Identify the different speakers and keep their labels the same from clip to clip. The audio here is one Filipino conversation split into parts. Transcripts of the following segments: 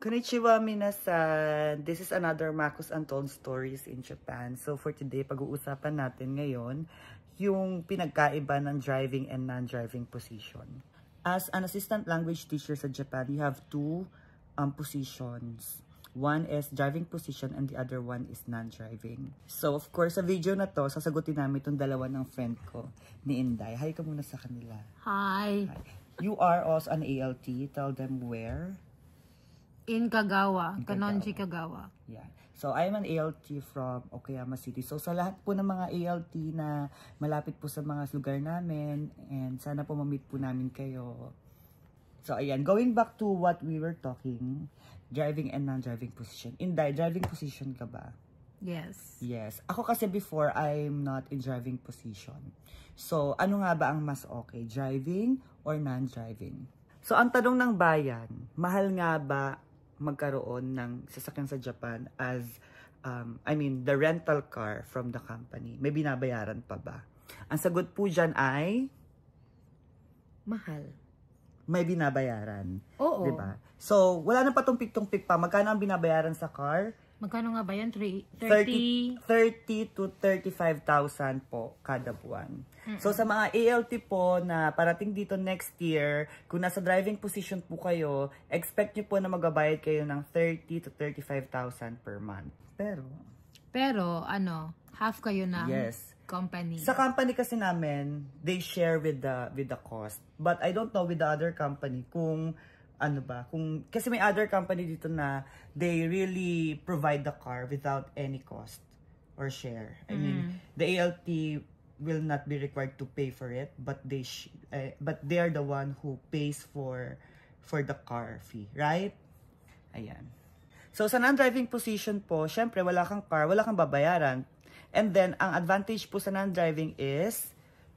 Speaker 1: Konnichiwa minasan! This is another Makus Untold Stories in Japan. So for today, pag-uusapan natin ngayon yung pinagkaiba ng driving and non-driving position. As an assistant language teacher sa Japan, you have two um, positions. One is driving position and the other one is non-driving. So of course, sa video na to, sasagutin namin itong dalawa ng friend ko ni Inday. Hi ka muna sa kanila. Hi! Hi. You are also an ALT. Tell them where In Kagawa, Kanonji, Kagawa. Yeah. So, I'm an ALT from Okayama City. So, sa lahat po ng mga ALT na malapit po sa mga lugar namin, and sana po ma-meet po namin kayo. So, ayan. Going back to what we were talking, driving and non-driving position. Inday, driving position ka ba? Yes. Yes. Ako kasi before, I'm not in driving position. So, ano nga ba ang mas okay? Driving or non-driving? So, ang tanong ng bayan, mahal nga ba magkaroon ng sasakyan sa Japan as, um, I mean, the rental car from the company? May binabayaran pa ba? Ang sagot po dyan ay? Mahal. May binabayaran. Oo. Diba? So, wala nang patumpik-tumpik pa. Magkano ang binabayaran sa car? Magkano nga ba yan? 30, 30, to 35,000 po kada buwan. Mm -mm. So sa mga ALT po na parating dito next year, kung nasa driving position po kayo, expect nyo po na magabayad kayo ng 30 to 35,000 per month. Pero... Pero ano, half kayo ng yes. company. Sa company kasi namin, they share with the with the cost. But I don't know with the other company kung ano ba, kung, kasi may other company dito na they really provide the car without any cost or share. I mm. mean, the ALT will not be required to pay for it, but they, sh uh, but they are the one who pays for, for the car fee, right? Ayan. So, sa non-driving position po, syempre, wala kang car, wala kang babayaran. And then, ang advantage po sa non-driving is,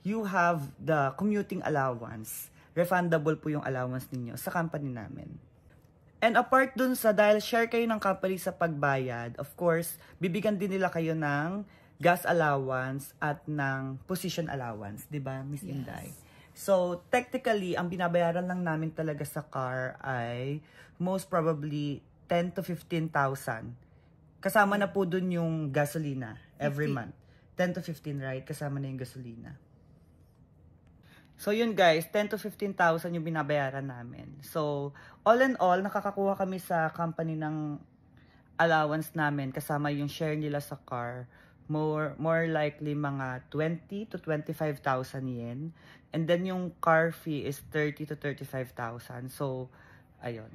Speaker 1: you have the commuting allowance refundable po yung allowance ninyo sa company namin. And apart dun sa, dahil share kayo ng company sa pagbayad, of course, bibigyan din nila kayo ng gas allowance at ng position allowance, di ba, Miss yes. Inday? So, technically, ang binabayaran lang namin talaga sa car ay most probably 10 to 15,000. Kasama na po dun yung gasolina every 15. month. 10 to 15, right? Kasama na yung gasolina. So yun guys, 10 to 15,000 yung binabayaran namin. So all in all, nakakakuha kami sa company ng allowance namin kasama yung share nila sa car. More, more likely mga 20 to 25,000 yen. And then yung car fee is 30 to 35,000. So ayun.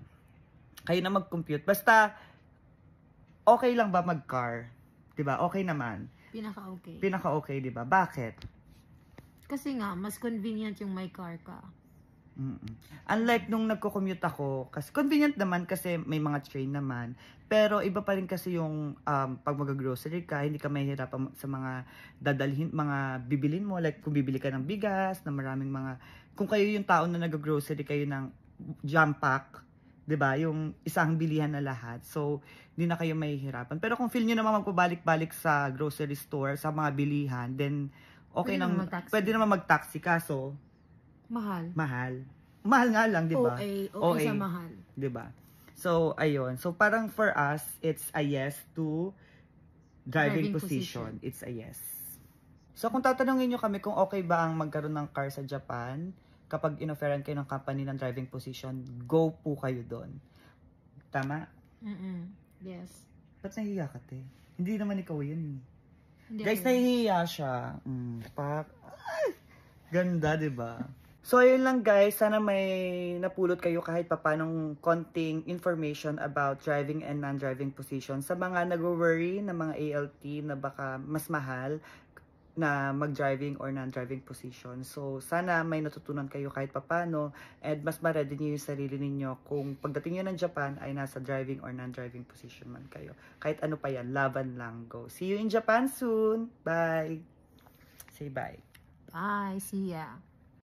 Speaker 1: Kayo na mag-compute. Basta okay lang ba mag-car? 'Di ba? Okay naman. Pinaka okay. Pinaka okay, 'di ba? Bakit? Kasi nga, mas convenient yung may car ka. Mm-mm. Unlike nung nagko-commute ako, kasi convenient naman kasi may mga train naman. Pero iba pa rin kasi yung um, pag mag-grocery ka, hindi ka mahihirapan sa mga dadalhin, mga bibilin mo. Like kung bibili ka ng bigas, na maraming mga... Kung kayo yung tao na nag-grocery kayo ng jump pack, 'di ba? Yung isang bilihan na lahat. So, hindi na kayo mahihirapan. Pero kung feel niyo naman magpabalik-balik sa grocery store, sa mga bilihan, then okay pwede nang, naman pwede naman mag-taxi so Mahal. mahal. Mahal nga lang, di ba? Okay, okay sa mahal. 'di ba? So ayun. So parang for us, it's a yes to driving, Driving position. position. It's a yes. So kung tatanungin niyo kami kung okay ba ang magkaroon ng car sa Japan, kapag inoferan kayo ng company ng driving position, go po kayo doon. Tama? Mm-mm. Yes. Ba't nahiya ka, te? Hindi naman ikaw yun. eh. Guys, nahihiya siya. Mm, pak. Ah, Ganda, di ba? So, ayun lang guys. Sana may napulot kayo kahit papanong konting information about driving and non-driving position sa mga nag-worry na mga ALT na baka mas mahal na mag-driving or non-driving position. So, sana may natutunan kayo kahit papano and mas ma-ready niyo yung sarili ninyo kung pagdating niyo ng Japan ay nasa driving or non-driving position man kayo. Kahit ano pa yan, laban lang, go. See you in Japan soon! Bye! Say bye! Bye! See ya!